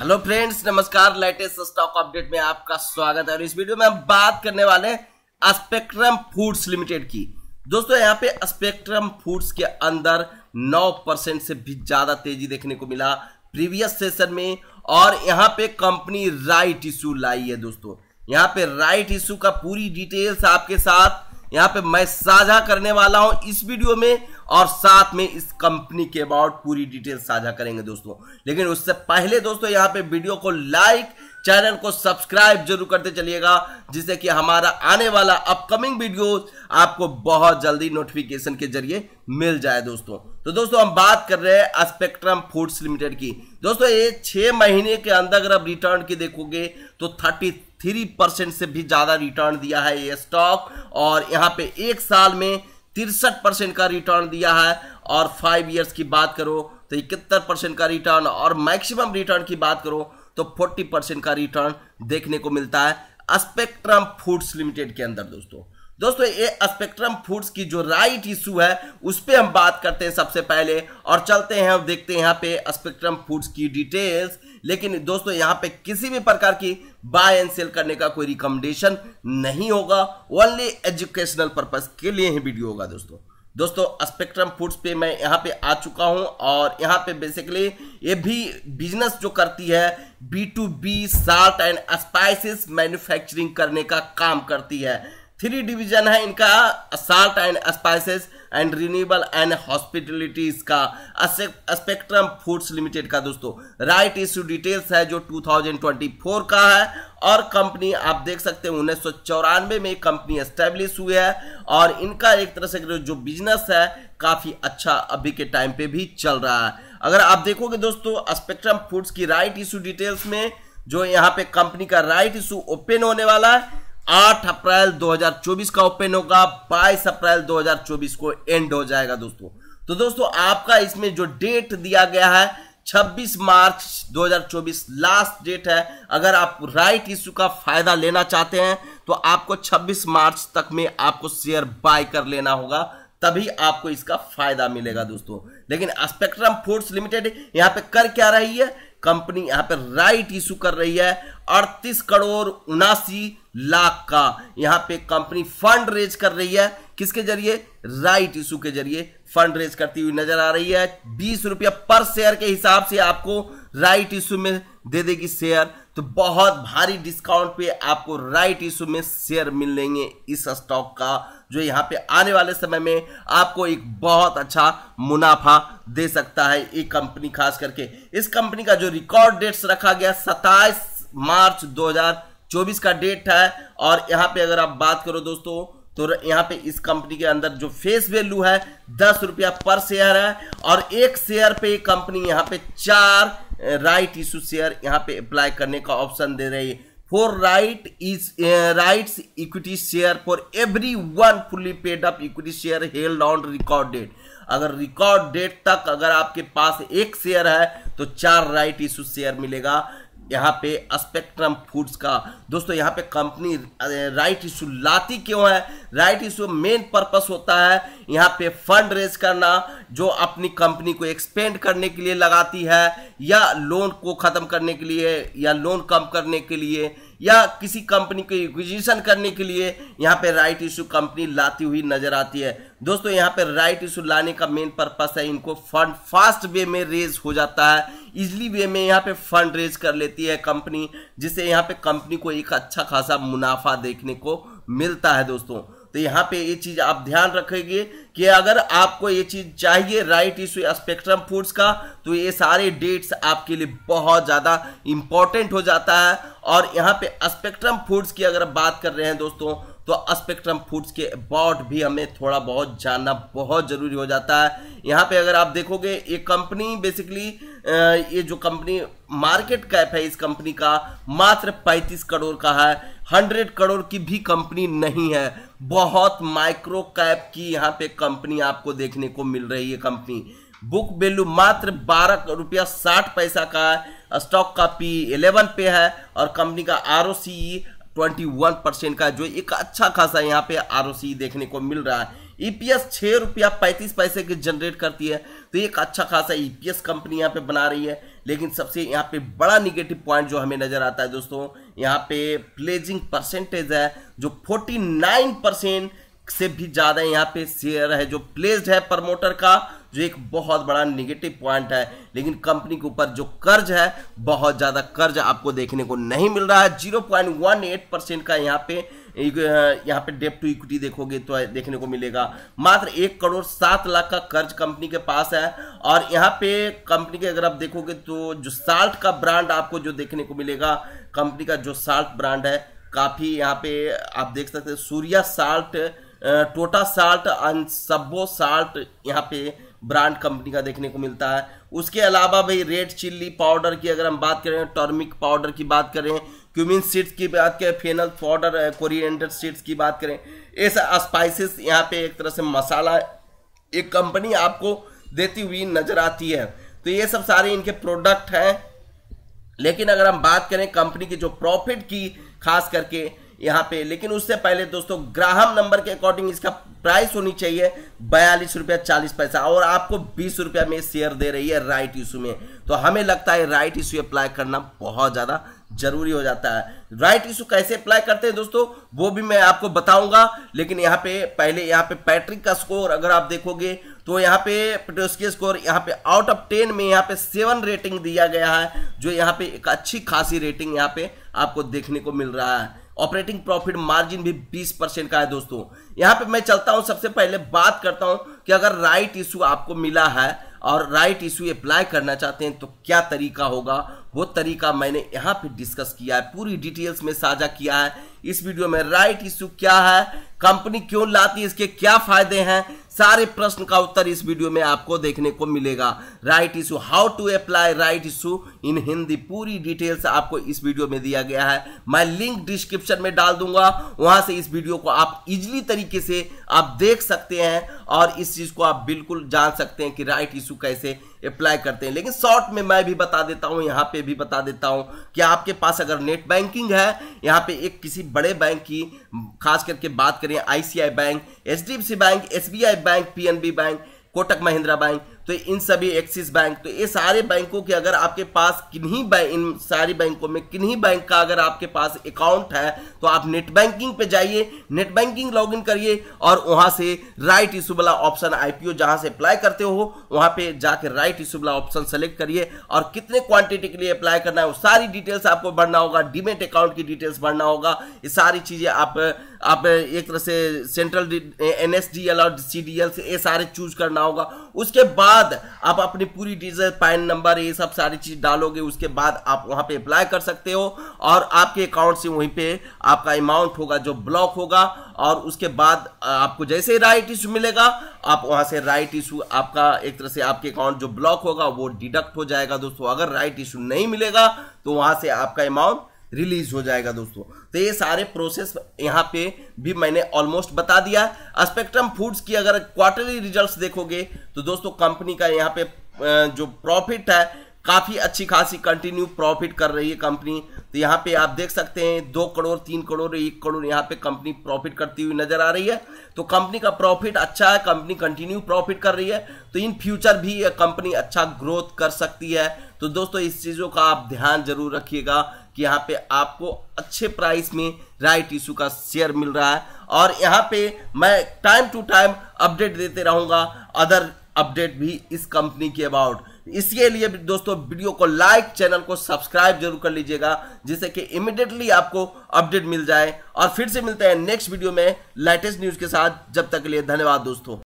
hello friends नमस्कार latest stock update में आपका स्वागत है और इस वीडियो में हम बात करने वाले स्पेक्ट्रम फूड्स लिमिटेड की दोस्तों यहां पे स्पेक्ट्रम फूड्स के अंदर 9 परसेंट से भी ज़्यादा तेजी देखने को मिला प्रीवियस सेशन में और यहां पे कंपनी राइट इशू लाई है दोस्तों यहां पे राइट इशू का पूरी डिटेल्स आपके साथ यहाँ पे मैं साझा करने वाला हूं इस वीडियो में और साथ में इस कंपनी के अबाउट पूरी डिटेल साझा करेंगे दोस्तों लेकिन उससे पहले दोस्तों यहाँ पे वीडियो को लाइक चैनल को सब्सक्राइब जरूर करते चलिएगा जिससे कि हमारा आने वाला अपकमिंग वीडियो आपको बहुत जल्दी नोटिफिकेशन के जरिए मिल जाए दोस्तों तो दोस्तों हम बात कर रहे हैं स्पेक्ट्रम फूड्स लिमिटेड की दोस्तों ये छह महीने के अंदर अगर आप रिटर्न की देखोगे तो थर्टी थ्री परसेंट से भी ज़्यादा रिटर्न दिया है ये स्टॉक और यहाँ पे एक साल में तिरसठ परसेंट का रिटर्न दिया है और फाइव इयर्स की बात करो तो इकहत्तर परसेंट का रिटर्न और मैक्सिमम रिटर्न की बात करो तो फोर्टी परसेंट का रिटर्न देखने को मिलता है स्पेक्ट्रम फूड्स लिमिटेड के अंदर दोस्तों दोस्तों ये स्पेक्ट्रम फूड्स की जो राइट इशू है उस पर हम बात करते हैं सबसे पहले और चलते हैं हम देखते हैं यहाँ पे स्पेक्ट्रम फूड्स की डिटेल्स लेकिन दोस्तों यहाँ पे किसी भी प्रकार की बाय एंड सेल करने का कोई रिकमेंडेशन नहीं होगा ओनली एजुकेशनल पर्पज के लिए ही वीडियो होगा दोस्तों दोस्तों स्पेक्ट्रम फूड्स पे मैं यहाँ पे आ चुका हूँ और यहाँ पे बेसिकली ये भी बिजनेस जो करती है B to B salt and spices manufacturing करने का काम करती है थ्री डिवीजन है इनका salt and spices and renewable and hospitalities का स्पेक्ट्रम फूड्स लिमिटेड का दोस्तों राइट इश्यू डिटेल्स है जो 2024 का है और कंपनी आप देख सकते हैं उन्नीस में कंपनी एस्टेब्लिश हुई है और इनका एक तरह से जो बिजनेस है काफ़ी अच्छा अभी के टाइम पे भी चल रहा है अगर आप देखोगे दोस्तों स्पेक्ट्रम फूड्स की राइट इशू डिटेल्स में जो यहाँ पे कंपनी का राइट इशू ओपन होने वाला है 8 अप्रैल 2024 का ओपन होगा 22 अप्रैल 2024 को एंड हो जाएगा दोस्तों तो दोस्तों आपका इसमें जो डेट दिया गया है 26 मार्च 2024 लास्ट डेट है अगर आप राइट इश्यू का फायदा लेना चाहते हैं तो आपको 26 मार्च तक में आपको शेयर बाय कर लेना होगा तभी आपको इसका फायदा मिलेगा दोस्तों लेकिन स्पेक्ट्रम फोर्स लिमिटेड यहाँ पे कर क्या रही है कंपनी यहाँ पे राइट इशू कर रही है अड़तीस करोड़ उनासी लाख का यहां पे कंपनी फंड रेज कर रही है किसके जरिए राइट इशू के जरिए फंड रेज करती हुई नजर आ रही है बीस रुपया पर शेयर के हिसाब से आपको राइट इशू में दे देगी शेयर तो बहुत भारी डिस्काउंट पे आपको राइट इशू में शेयर मिलेंगे इस स्टॉक का जो यहाँ पे आने वाले समय में आपको एक बहुत अच्छा मुनाफा दे सकता है ये कंपनी खास करके इस कंपनी का जो रिकॉर्ड डेट्स रखा गया 27 मार्च 2000 चौबीस का डेट है और यहाँ पे अगर आप बात करो दोस्तों तो यहाँ पे इस कंपनी के अंदर जो फेस वैल्यू है दस रुपया पर शेयर है और एक शेयर पे कंपनी यहाँ पे चार राइट इशू शेयर यहाँ पे अप्लाई करने का ऑप्शन दे रही है for right is right equity share for every one fully paid up equity share held on record date अगर रिकॉर्ड डेट तक अगर आपके पास एक शेयर है तो चार राइट इशू शेयर मिलेगा यहाँ पे स्पेक्ट्रम फूड्स का दोस्तों यहाँ पे कंपनी राइट इशू लाती क्यों है राइट इशू मेन पर्पस होता है यहाँ पे फंड रेज करना जो अपनी कंपनी को एक्सपेंड करने के लिए लगाती है या लोन को ख़त्म करने के लिए या लोन कम करने के लिए या किसी कंपनी को इक्विजिशन करने के लिए यहाँ पे राइट इशू कंपनी लाती हुई नजर आती है दोस्तों यहाँ पे राइट इशू लाने का मेन पर्पस है इनको फंड फास्ट वे में रेज हो जाता है इजली वे में यहाँ पे फंड रेज कर लेती है कंपनी जिससे यहाँ पे कंपनी को एक अच्छा खासा मुनाफा देखने को मिलता है दोस्तों तो यहाँ पे ये चीज़ आप ध्यान रखेंगे कि अगर आपको ये चीज़ चाहिए राइट इशू स्पेक्ट्रम फूड्स का तो ये सारे डेट्स आपके लिए बहुत ज़्यादा इंपॉर्टेंट हो जाता है और यहाँ पे स्पेक्ट्रम फूड्स की अगर बात कर रहे हैं दोस्तों तो स्पेक्ट्रम फूड्स के अबाउट भी हमें थोड़ा बहुत जानना बहुत ज़रूरी हो जाता है यहाँ पे अगर आप देखोगे ये कंपनी बेसिकली ये जो कंपनी मार्केट कैप है इस कंपनी का मात्र 35 करोड़ का है 100 करोड़ की भी कंपनी नहीं है बहुत माइक्रो कैप की यहाँ पे कंपनी आपको देखने को मिल रही है कंपनी बुक वैल्यू मात्र बारह रुपया साठ पैसा का है स्टॉक का पी इलेवन पे है और कंपनी का R O C twenty one percent का जो एक अच्छा खासा यहाँ पे आर ओ सी देखने को मिल रहा है ई पी एस छः रुपया पैंतीस पैसे की जनरेट करती है तो एक अच्छा खासा ई पी एस कंपनी यहाँ पे बना रही है लेकिन सबसे यहाँ पे बड़ा निगेटिव पॉइंट जो हमें नज़र आता है दोस्तों यहाँ पे प्लेजिंग परसेंटेज है जो फोर्टी नाइन परसेंट से भी ज़्यादा यहाँ पे शेयर है जो प्लेस्ड है प्रमोटर का जो एक बहुत बड़ा निगेटिव पॉइंट है लेकिन कंपनी के ऊपर जो कर्ज है बहुत ज़्यादा कर्ज आपको देखने को नहीं मिल रहा है zero point one eight percent का यहाँ पे यहाँ पे डेप टू इक्विटी देखोगे तो देखने को मिलेगा मात्र एक करोड़ सात लाख का कर्ज कंपनी के पास है और यहाँ पे कंपनी के अगर आप देखोगे तो जो साल्ट का ब्रांड आपको जो देखने को मिलेगा कंपनी का जो साल्ट ब्रांड है काफ़ी यहाँ पे आप देख सकते हैं Surya salt Tata salt and सब्बो साल्ट यहाँ पे ब्रांड कंपनी का देखने को मिलता है उसके अलावा भाई रेड चिल्ली पाउडर की अगर हम बात करें टर्मिक पाउडर की बात करें क्यूमिन सीड्स की बात करें फेनल पाउडर कोरिएंडर सीड्स की बात करें ऐसा स्पाइसेस यहाँ पे एक तरह से मसाला एक कंपनी आपको देती हुई नजर आती है तो ये सब सारे इनके प्रोडक्ट हैं लेकिन अगर हम बात करें कंपनी की जो प्रॉफिट की खास करके यहाँ पे लेकिन उससे पहले दोस्तों ग्राहम नंबर के अकॉर्डिंग इसका प्राइस होनी चाहिए बयालीस रुपया चालीस पैसा और आपको बीस रुपया में शेयर दे रही है राइट इशू में तो हमें लगता है राइट इशू अप्लाई करना बहुत ज़्यादा जरूरी हो जाता है राइट इशू कैसे अप्लाई करते हैं दोस्तों वो भी मैं आपको बताऊंगा लेकिन यहाँ पे पहले यहाँ पे पैट्रिक का स्कोर अगर आप देखोगे तो यहाँ पे पटोस्की स्कोर यहाँ पे आउट ऑफ टेन में यहाँ पे सेवन रेटिंग दिया गया है जो यहाँ पे एक अच्छी खासी रेटिंग यहाँ पे आपको देखने को मिल रहा है ऑपरेटिंग प्रॉफिट मार्जिन भी 20 परसेंट का है दोस्तों यहां पे मैं चलता हूं सबसे पहले बात करता हूं कि अगर राइट इशू आपको मिला है और राइट इशू अप्लाई करना चाहते हैं तो क्या तरीका होगा वो तरीका मैंने यहां पे डिस्कस किया है पूरी डिटेल्स में साझा किया है इस वीडियो में राइट इशू क्या है कंपनी क्यों लाती है इसके क्या फायदे हैं सारे प्रश्न का उत्तर इस वीडियो में आपको देखने को मिलेगा right issue how to apply right issue in Hindi पूरी डिटेल्स आपको इस वीडियो में दिया गया है मैं लिंक डिस्क्रिप्शन में डाल दूंगा वहां से इस वीडियो को आप इजिली तरीके से आप देख सकते हैं और इस चीज़ को आप बिल्कुल जान सकते हैं कि राइट इशू कैसे अप्लाई करते हैं लेकिन शॉर्ट में मैं भी बता देता हूँ यहाँ पे भी बता देता हूँ कि आपके पास अगर नेट बैंकिंग है यहाँ पे एक किसी बड़े बैंक की खास करके बात करें ICI bank H bank S bank P bank Kotak Mahindra bank तो इन सभी एक्सिस बैंक तो ये सारे बैंकों के अगर आपके पास किन्हीं बैंक इन सारी बैंकों में किन्हीं बैंक का अगर आपके पास अकाउंट है तो आप नेट बैंकिंग पे जाइए नेट बैंकिंग लॉगिन करिए और वहां से राइट इशू वाला ऑप्शन आईपीओ जहां से अप्लाई करते हो वहां पे जाके राइट इशू वाला ऑप्शन सेलेक्ट करिए और कितने क्वांटिटी के लिए अप्लाई करना है वो सारी डिटेल्स आपको भरना होगा डिमेट अकाउंट की डिटेल्स भरना होगा ये सारी चीजें आप आप एक तरह से central N S D L और सी डी एल से ये सारे चूज करना होगा उसके बाद आप अपनी पूरी डीजल पैन नंबर ये सब सारी चीज़ डालोगे उसके बाद आप वहाँ पे अप्लाई कर सकते हो और आपके अकाउंट से वहीं पे आपका अमाउंट होगा जो ब्लॉक होगा और उसके बाद आपको जैसे राइट इशू मिलेगा आप वहाँ से राइट इशू आपका एक तरह से आपके अकाउंट जो ब्लॉक होगा वो डिडक्ट हो जाएगा दोस्तों अगर राइट इशू नहीं मिलेगा तो वहाँ से आपका अमाउंट रिलीज हो जाएगा दोस्तों तो ये सारे प्रोसेस यहाँ पे भी मैंने ऑलमोस्ट बता दिया स्पेक्ट्रम फूड्स की अगर क्वार्टरली रिजल्ट्स देखोगे तो दोस्तों कंपनी का यहाँ पे जो प्रॉफिट है काफ़ी अच्छी खासी कंटिन्यू प्रॉफिट कर रही है कंपनी तो यहाँ पे आप देख सकते हैं दो करोड़ तीन करोड़ एक करोड़ यहाँ पे कंपनी प्रॉफिट करती हुई नजर आ रही है तो कंपनी का प्रॉफिट अच्छा है कंपनी कंटिन्यू प्रॉफिट कर रही है तो इन फ्यूचर भी कंपनी अच्छा ग्रोथ कर सकती है तो दोस्तों इस चीज़ों का आप ध्यान जरूर रखिएगा कि यहाँ पे आपको अच्छे प्राइस में राइट इशू का शेयर मिल रहा है और यहाँ पे मैं टाइम टू टाइम अपडेट देते रहूँगा अदर अपडेट भी इस कंपनी के अबाउट इसके लिए दोस्तों वीडियो को लाइक चैनल को सब्सक्राइब जरूर कर लीजिएगा जिससे कि इमिडिएटली आपको अपडेट मिल जाए और फिर से मिलते हैं नेक्स्ट वीडियो में लेटेस्ट न्यूज़ के साथ जब तक के लिए धन्यवाद दोस्तों